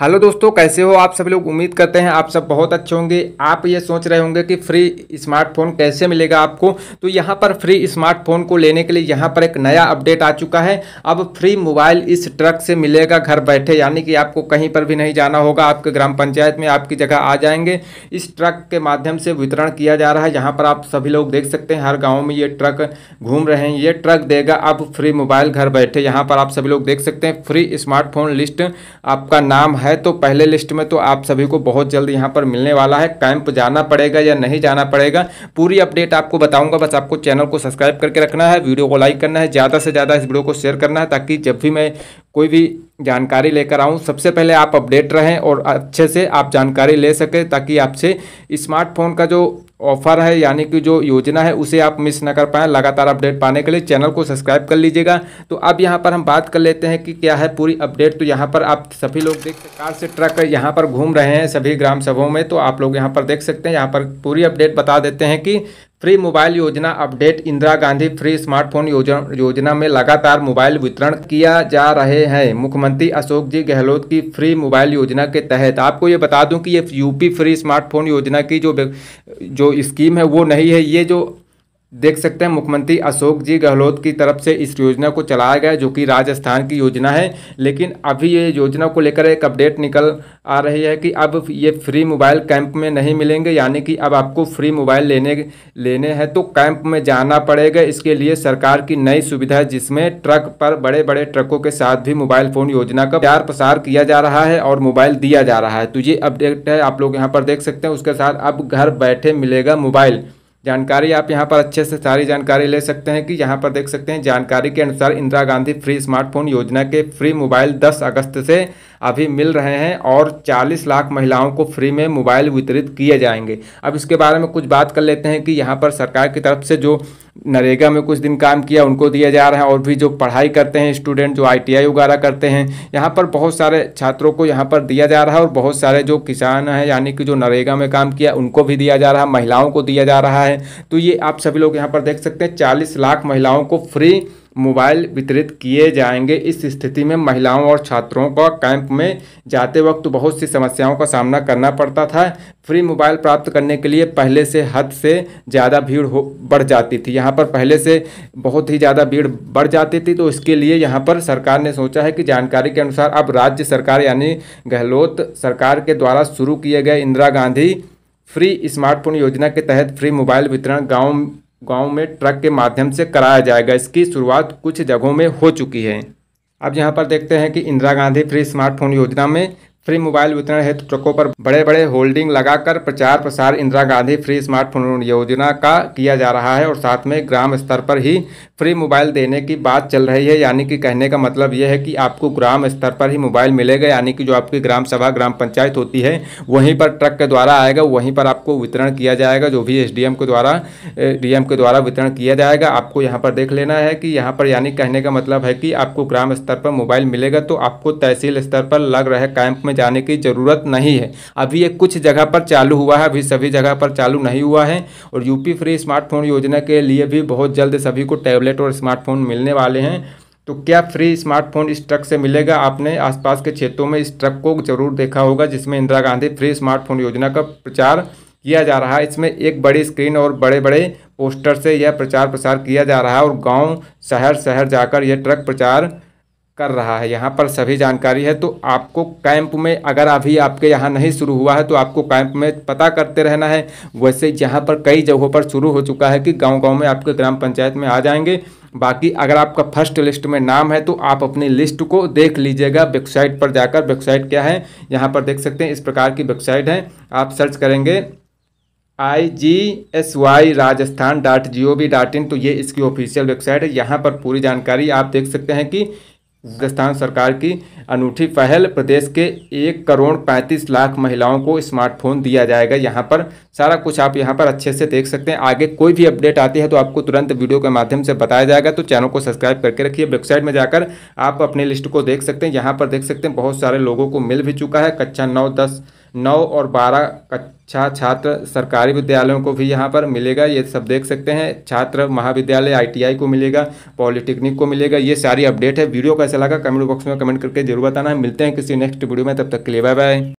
hello दोस्तों कैसे हो आप सब लोग उम्मीद करते हैं आप सब बहुत अच्छे होंगे आप ये सोच रहे होंगे कि फ्री स्मार्टफोन कैसे मिलेगा आपको तो यहाँ पर फ्री स्मार्टफोन को लेने के लिए यहाँ पर एक नया अपडेट आ चुका है अब फ्री मोबाइल इस ट्रक से मिलेगा घर बैठे यानी कि आपको कहीं पर भी नहीं जाना होगा आपके ग्राम पंचायत में आपकी जगह आ जाएंगे इस ट्रक के माध्यम से वितरण किया जा रहा है यहाँ पर आप सभी लोग देख सकते हैं हर गाँव में ये ट्रक घूम रहे हैं ये ट्रक देगा अब फ्री मोबाइल घर बैठे यहाँ पर आप सभी लोग देख सकते हैं फ्री स्मार्टफोन लिस्ट आपका नाम है है तो पहले लिस्ट में तो आप सभी को बहुत जल्द यहाँ पर मिलने वाला है कैंप जाना पड़ेगा या नहीं जाना पड़ेगा पूरी अपडेट आपको बताऊंगा बस आपको चैनल को सब्सक्राइब करके रखना है वीडियो को लाइक करना है ज़्यादा से ज़्यादा इस वीडियो को शेयर करना है ताकि जब भी मैं कोई भी जानकारी लेकर आऊँ सबसे पहले आप अपडेट रहें और अच्छे से आप जानकारी ले सकें ताकि आपसे स्मार्टफोन का जो ऑफर है यानी कि जो योजना है उसे आप मिस ना कर पाएँ लगातार अपडेट पाने के लिए चैनल को सब्सक्राइब कर लीजिएगा तो अब यहाँ पर हम बात कर लेते हैं कि क्या है पूरी अपडेट तो यहाँ पर आप सभी लोग देख कार से ट्रक यहाँ पर घूम रहे हैं सभी ग्राम सभाओं में तो आप लोग यहाँ पर देख सकते हैं यहाँ पर पूरी अपडेट बता देते हैं कि फ्री मोबाइल योजना update Indira Gandhi free smartphone योजना में लगातार मोबाइल वितरण किया जा रहे हैं मुख्यमंत्री अशोक जी गहलोत की फ्री मोबाइल योजना के तहत आपको ये बता दूं कि ये यूपी फ्री स्मार्टफोन योजना की जो जो स्कीम है वो नहीं है ये जो देख सकते हैं मुख्यमंत्री अशोक जी गहलोत की तरफ से इस योजना को चलाया गया जो कि राजस्थान की योजना है लेकिन अभी ये योजना को लेकर एक अपडेट निकल आ रही है कि अब ये फ्री मोबाइल कैंप में नहीं मिलेंगे यानी कि अब आपको फ्री मोबाइल लेने लेने हैं तो कैंप में जाना पड़ेगा इसके लिए सरकार की नई सुविधा जिसमें ट्रक पर बड़े बड़े ट्रकों के साथ भी मोबाइल फ़ोन योजना का प्रचार प्रसार किया जा रहा है और मोबाइल दिया जा रहा है तो ये अपडेट है आप लोग यहाँ पर देख सकते हैं उसके साथ अब घर बैठे मिलेगा मोबाइल जानकारी आप यहाँ पर अच्छे से सारी जानकारी ले सकते हैं कि यहाँ पर देख सकते हैं जानकारी के अनुसार इंदिरा गांधी फ्री स्मार्टफोन योजना के फ्री मोबाइल 10 अगस्त से अभी मिल रहे हैं और 40 लाख महिलाओं को फ्री में मोबाइल वितरित किए जाएंगे अब इसके बारे में कुछ बात कर लेते हैं कि यहाँ पर सरकार की तरफ से जो नरेगा में कुछ दिन काम किया उनको दिया जा रहा है और भी जो पढ़ाई करते हैं स्टूडेंट जो आई वगैरह करते हैं यहाँ पर बहुत सारे छात्रों को यहाँ पर दिया जा रहा है और बहुत सारे जो किसान हैं यानी कि जो नरेगा में काम किया उनको भी दिया जा रहा है महिलाओं को दिया जा रहा है तो ये आप सभी लोग यहाँ पर देख सकते हैं चालीस लाख महिलाओं को फ्री मोबाइल वितरित किए जाएंगे इस स्थिति में महिलाओं और छात्रों को कैंप में जाते वक्त बहुत सी समस्याओं का सामना करना पड़ता था फ्री मोबाइल प्राप्त करने के लिए पहले से हद से ज़्यादा भीड़ हो बढ़ जाती थी यहाँ पर पहले से बहुत ही ज़्यादा भीड़ बढ़ जाती थी तो इसके लिए यहाँ पर सरकार ने सोचा है कि जानकारी के अनुसार अब राज्य सरकार यानी गहलोत सरकार के द्वारा शुरू किए गए इंदिरा गांधी फ्री स्मार्टफोन योजना के तहत फ्री मोबाइल वितरण गाँव गांव में ट्रक के माध्यम से कराया जाएगा इसकी शुरुआत कुछ जगहों में हो चुकी है अब यहाँ पर देखते हैं कि इंदिरा गांधी फ्री स्मार्टफोन योजना में फ्री मोबाइल वितरण हेतु ट्रकों पर बड़े बड़े होल्डिंग लगाकर प्रचार प्रसार इंदिरा गांधी फ्री स्मार्टफोन योजना का किया जा रहा है और साथ में ग्राम स्तर पर ही फ्री मोबाइल देने की बात चल रही है यानी कि कहने का मतलब यह है कि आपको ग्राम स्तर पर ही मोबाइल मिलेगा यानी कि जो आपकी ग्राम सभा ग्राम पंचायत होती है वहीं पर ट्रक के द्वारा आएगा वहीं पर आपको वितरण किया जाएगा जो भी एस के द्वारा डी के द्वारा वितरण किया जाएगा आपको यहाँ पर देख लेना है कि यहाँ पर यानी कहने का मतलब है कि आपको ग्राम स्तर पर मोबाइल मिलेगा तो आपको तहसील स्तर पर लग रहे कैंप में जाने की ज़रूरत नहीं है अभी ये कुछ जगह पर चालू हुआ है अभी सभी जगह पर चालू नहीं हुआ है और यूपी फ्री स्मार्टफोन योजना के लिए भी बहुत जल्द सभी को टैबलेट और स्मार्टफोन मिलने वाले हैं तो क्या फ्री स्मार्टफोन इस ट्रक से मिलेगा आपने आसपास के क्षेत्रों में इस ट्रक को जरूर देखा होगा जिसमें इंदिरा गांधी फ्री स्मार्टफोन योजना का प्रचार किया जा रहा है इसमें एक बड़ी स्क्रीन और बड़े बड़े पोस्टर से यह प्रचार प्रसार किया जा रहा है और गांव शहर शहर जाकर यह ट्रक प्रचार कर रहा है यहाँ पर सभी जानकारी है तो आपको कैंप में अगर अभी आपके यहाँ नहीं शुरू हुआ है तो आपको कैंप में पता करते रहना है वैसे यहाँ पर कई जगहों पर शुरू हो चुका है कि गांव-गांव में आपके ग्राम पंचायत में आ जाएंगे बाकी अगर आपका फर्स्ट लिस्ट में नाम है तो आप अपनी लिस्ट को देख लीजिएगा वेबसाइट पर जाकर वेबसाइट क्या है यहाँ पर देख सकते हैं इस प्रकार की वेबसाइट है आप सर्च करेंगे I G S Y Rajasthan dot G O V dot in तो ये इसकी ऑफिशियल वेबसाइट है यहाँ पर पूरी जानकारी आप देख सकते हैं कि राजस्थान सरकार की अनूठी पहल प्रदेश के एक करोड़ पैंतीस लाख महिलाओं को स्मार्टफोन दिया जाएगा यहाँ पर सारा कुछ आप यहाँ पर अच्छे से देख सकते हैं आगे कोई भी अपडेट आती है तो आपको तुरंत वीडियो के माध्यम से बताया जाएगा तो चैनल को सब्सक्राइब करके रखिए वेबसाइट में जाकर आप अपने लिस्ट को देख सकते हैं यहाँ पर देख सकते हैं बहुत सारे लोगों को मिल भी चुका है कक्षा नौ दस नौ और बारह कक्षा छात्र सरकारी विद्यालयों को भी यहाँ पर मिलेगा ये सब देख सकते हैं छात्र महाविद्यालय आईटीआई को मिलेगा पॉलिटेक्निक को मिलेगा ये सारी अपडेट है वीडियो कैसा लगा कमेंट बॉक्स में कमेंट करके जरूर बताना है मिलते हैं किसी नेक्स्ट वीडियो में तब तक के लिए बाय बाय